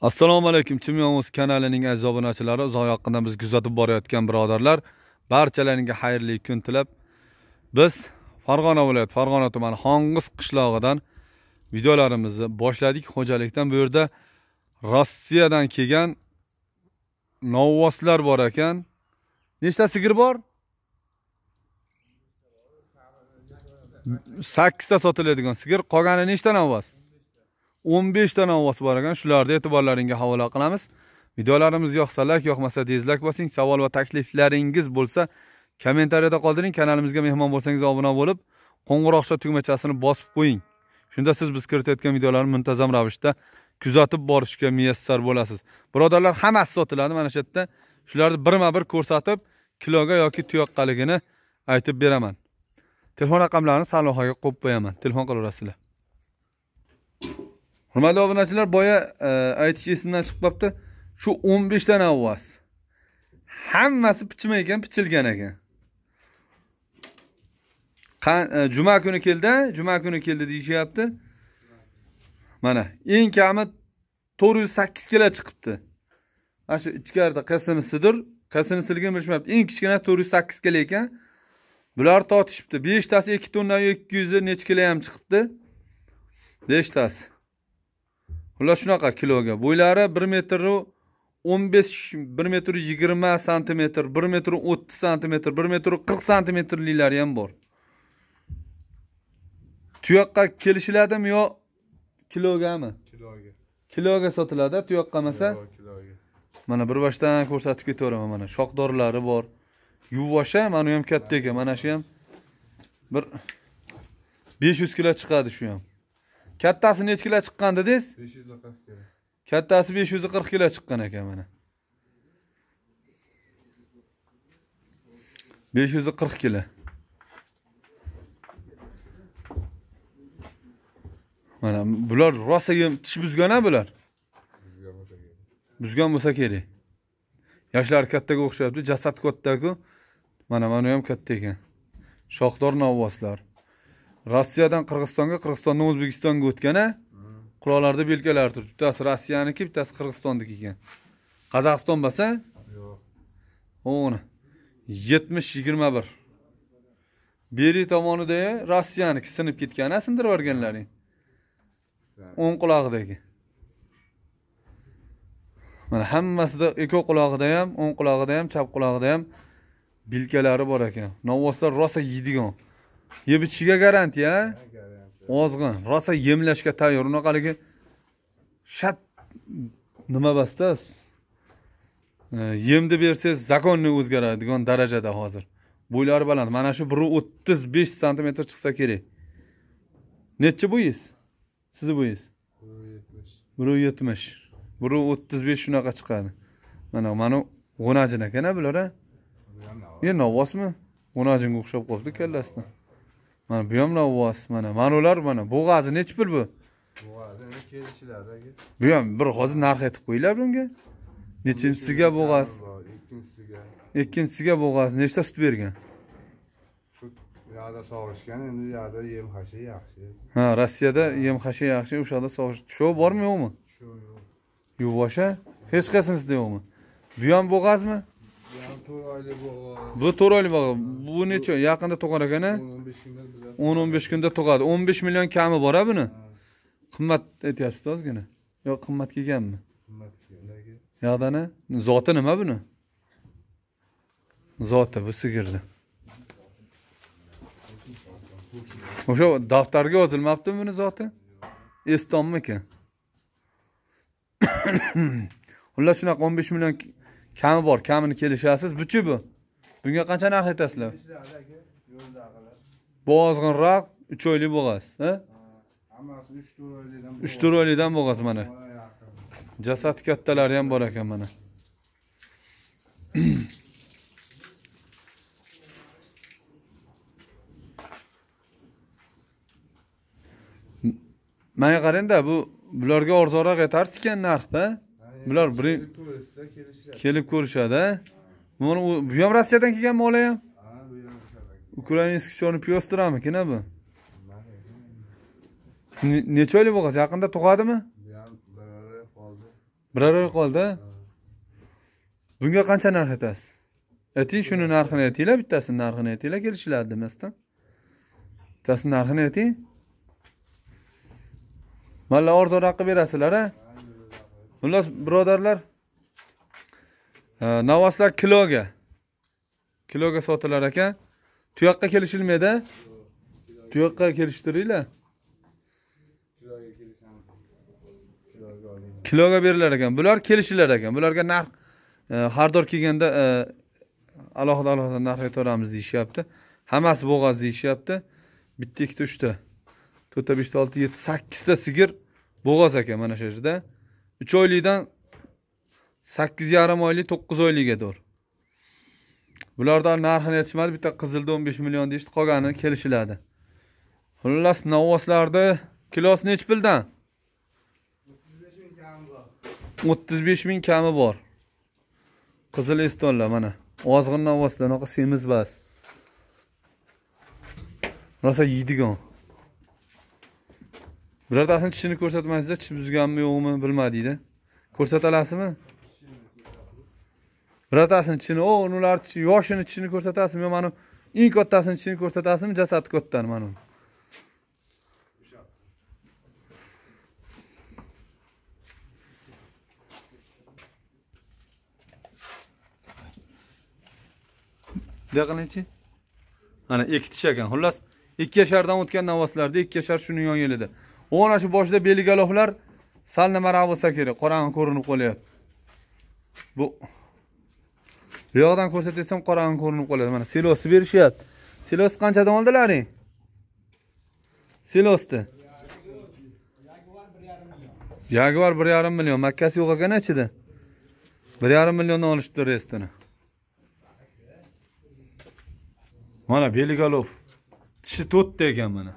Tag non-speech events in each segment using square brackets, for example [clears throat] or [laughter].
assalomu alaykum chimyonuz kanalining aziz obunachilari uzoq yaqindan biz kuzatib borayotgan birodarlar barchalaringizga xayrli kun tilab biz farg'ona viloyati farg'ona tumani xong'iz qishlog'idan videolarimizni boshladik xo'jalikdan bu yerda rossiyadan kelgan novvoslar bor ekan nechta sigir bor sakkizta sotiladigan sigir qolgani nechta novvos o'n beshta ovoz bor ekan shularni e'tiborlaringga havola qilamiz videolarimiz yoqsa layk yoqmasa dizlayk bosing savol va takliflaringiz bo'lsa kommentariyada qoldiring kanalimizga mehmon bo'lsangiz obuna bo'lib qo'ng'iroqcha tugmachasini bosib qo'ying shunda siz biz kiritayotgan videolarni muntazam ravishda kuzatib borishga muyassar bo'lasiz birodarlar hammasi sotiladi mana shu yerda shularni birma bir ko'rsatib kiloga yoki tuyoqqaligini aytib beraman telefon raqamlarini salohaga qo'yib qo'yaman telefon qilaverasizlar hurmatli obunachilar boya e, aytish esimdan chiqib qolibdi shu o'n beshdan avvaz hammasi pichma ekan pichilgan ekan e, juma kuni keldi juma kuni keldi deyishyapti mana eng kami to'rt yuz sakkiz kilo chiqibdi mana shu ichkarida qasinisidir qasinisiligini bilishmayapti eng kichkinasi to'rt yuz sakkiz kilo ekan bular tortishibdi beshtasi ikki tonna ikki yuzi necha kilo ham chiqibdi beshtasi ular shunaqa kiloga bo'ylari bir metru o'n besh bir metr yigirma santimetr bir metr o'ttiz santimetr bir metr qirq santimetrliklari ham bor tuyoqqa kelishiladimi yo kilogami kiloga kiloga sotiladi tuyoqqa emasa mana bir boshdan ko'rsatib ketaveraman mana shoqdorlari bor yuvvosha mana u ham katta ekan mana shu ham bir besh yuz kilo chiqadi shu ham kattasi nech kilo chiqqan dedingiz 540 kattasi 540 kilo chiqqan ekan mana 540 kilo mana bular rosa tish buzgan a bular buzgan bo'lsa kerak yoshlar kattaga o'xshayapti jasad kattaku mana mana u ham katta ekan shoxdor navoslar. rossiyadan qirg'izistonga qirg'izistondan o'zbekistonga o'tgan a belgilari turibdi bittasi rossiyaniki bittasi qirg'izistonniki ekan qozog'iston bo'lsa yo'q uni yetmish yigirma bir beri tomonida rossiyaniki sinib ketgan sindirib yuborganlaring o'ng qulog'idagi mana hammasida ikkov qulog'ida ham o'ng qulog'ida ham chap qulog'ida ham bilkalari bor ekan novvoslar rosa yeydigan yeb ichishga garantiya ozg'in rosa yemlashga tayyor unaqaligi shat nima basda e, yemni bersangiz zakonni o'zgaradigan darajada hozir bo'ylari baland mana shu 1.35 o'ttiz besh santimetr chiqsa kerak nechi bo'yingiz sizni bo'yingiz 1.70. yetmish 1.35 o'ttiz besh shunaqa chiqadi mana mana g'unajin ekana bular a e novvosmi g'unajinga o'xshab qolibdi kallasini mana bu ham lavvos mana ular mana bo'g'azi nechi pul bu bu ham bir hozir narx aytib qo'yinglar bunga nechinchisiga bo'g'az ikkinchisiga bo'g'az nechta sut bergan yoqda sog'ishgan endi yoqda yem hasha yaxshi ha rossiyada yem hasha yaxshi o'sha yoqda sog'ish tushovi bormi yo'qmi tushovi yo'q yuvosha hech qaysinisida yo'qmi bu ham bo'g'azmi bu to'rt oylik bo'g'in bu necha yaqinda tug'ar ekan a o'n o'n besh kunda tug'adi o'n besh million kami bor a buni qimmat aytyapsizda ozgina yo qimmat kelganmi yoqdani zoti nima buni zoti bu sigirni o'sha daftarga yozilmabdimi buni zoti estonmikan [coughs] xullas shunaqa o'n besh million kami bor kamini kelishasiz buchi bu bunga qancha narx aytasizlar bu ozg'inroq uch oylik bo'lg'az hammasi uch to'rt oylikdan uch oylikdan bo'lg'az mana jasad kattalari ham bor ekan mana [clears throat] manga qarangda bu bularga arzonroq aytarsiz ekan narxda bular bir kelib ko'rishadi mana bu ham rossiyadan kelganmi ola ham ukrainski chorni piyostramikina bu necha oylik bo'lgan yaqinda tug'adimi birar oy qoldi bunga qancha narx aytasiz ayting shuni narxini aytinglar bittasini narxini aytinglar kelishiladi demasdan bittasini narxini ayting malla arzonroq qilib berasizlar a xullas birodarlar e, navaslar kiloga kiloga sotilar ekan tuyoqqa kelishilmaydi tuyoqqa kelishtiringlar kiloga berilar ekan bular kelishilar ekan bularga narx e, har kelganda e, alohida alohida narx aytaveramiz deyishyapti hammasi bo'g'oz deyishyapti bitta ikkita uchta to'rtta beshta ta yetti sakkizta sigir bo'g'oz ekan mana shu yerda 3 oylikdan 8,5 oylik 9 oylikka do'r. Bulardan narxini aytishmadi, bitta qizilda 15 million deyshdi, qolgani kelishiladi. Xullas, navoslarda kilosi nech puldan? 35 ming kami bor. Qizil mana, ozg'in navoslar, anaqa semiz bas. Rosa yidigan. birortasini tishini ko'rsatmasizda tish buzganmi yo'qmi bilma deydi ko'rsata olasizmi birortasini tishini o ular yoshini tishini ko'rsatasizmi yo mana eng kattasini tishini ko'rsatasizmi jasadi kattani mana bunday qilingchi mana ikki tish ekan xullas ikki yashardan o'tgan navoslarda ikki yashar shuni yonida. ana shu boshida beligaloqlar sal nimaroq bo'lsa kerak qorong'i ko'rinib qolyapti bu bu yoqdan ko'rsatsam qorong'i ko'rinib qoladi mana silosni berishyapti silos qanchadan oldilaring silosni yaguar bir yarim million makkasi yo'q ekan ichida bir yarim milliondan olishibdi restini mana beligalov tishi to'rtta ekan mana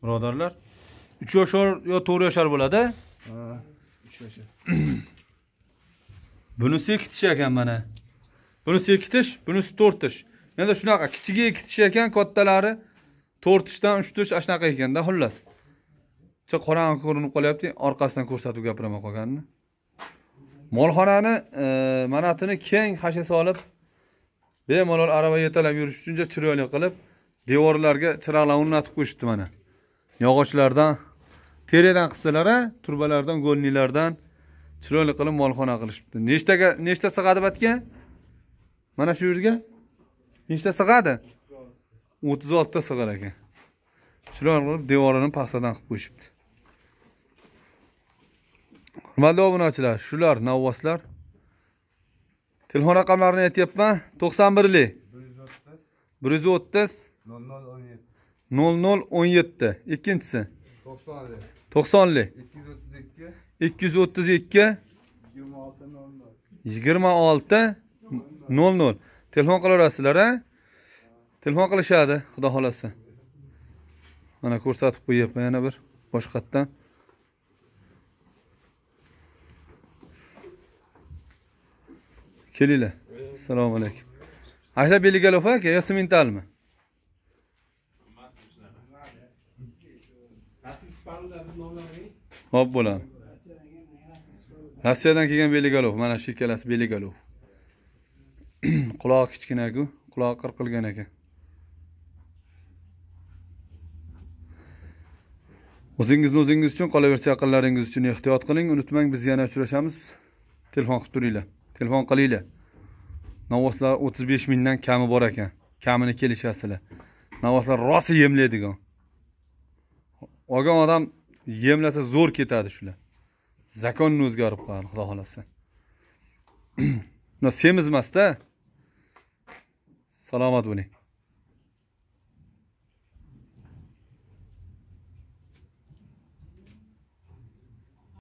birodarlar 3 yoshar yo 4 yoshar bo'ladi ha 3 buni sekitish ekan mana buni sekitish bunisi to'rtish endi shunaqa kichigi ikkitish ekan kattalari to'rtishdan uchtish ana shunaqa ekanda xullas cha qorong'i ko'rinib qolyapti orqasidan ko'rsatib gapiraman qolganini molxonani e, manatini keng hasha solib bemalol arava yetalab yurish uchun chiroyli qilib devorlarga chiroqlar o'rnatib qo'yishibdi mana yog'ochlardan teriyadan qilibsalar ha turbalardan go'lniklardan chiroyli qilib molxona qilishibdi nechtaga nechta sig'adi bu yerga mana shu yerga nechta sig'adi o'ttiz oltita sig'ar ekan chiroyli qilib devorini paxsadan qilib qo'yishibdi hurmatli obunachilar shular navvoslar telefon raqamlarini aytyapman to'qson birlik bir yuz o'ttiz nol nol o'n yetti ikkinchisi to'qson to'qsonlik ikki yuz o'ttiz ikki yigirma olti nol nol telefon qilaverasizlar a telefon qilishadi xudo xohlasa mana ko'rsatib qo'yyapman yana bir boshqatdan kelinglar assalomu alaykum ashla beligalov aka yo sementalmi hop bo'ladi rossiyadan kelgan beligalov mana shu ikkalasi beligalov qulog'i [clears throat] kichkinaku quloq qirqilgan ekan o'zingizni o'zingiz uchun qolaversa yaqinlaringiz uchun ehtiyot qiling unutmang biz yana uchrashamiz telefon qilib turinglar telefon qilinglar Navoslar 35 mingdan kami bor ekan kamini kelishasizlar novvoslar rosa yemlaydigan olgan odam yemlasa zo'r ketadi shular zakonni o'zgarib qoladi xudo xohlasa [clears throat] semizmasda salomat bo'ling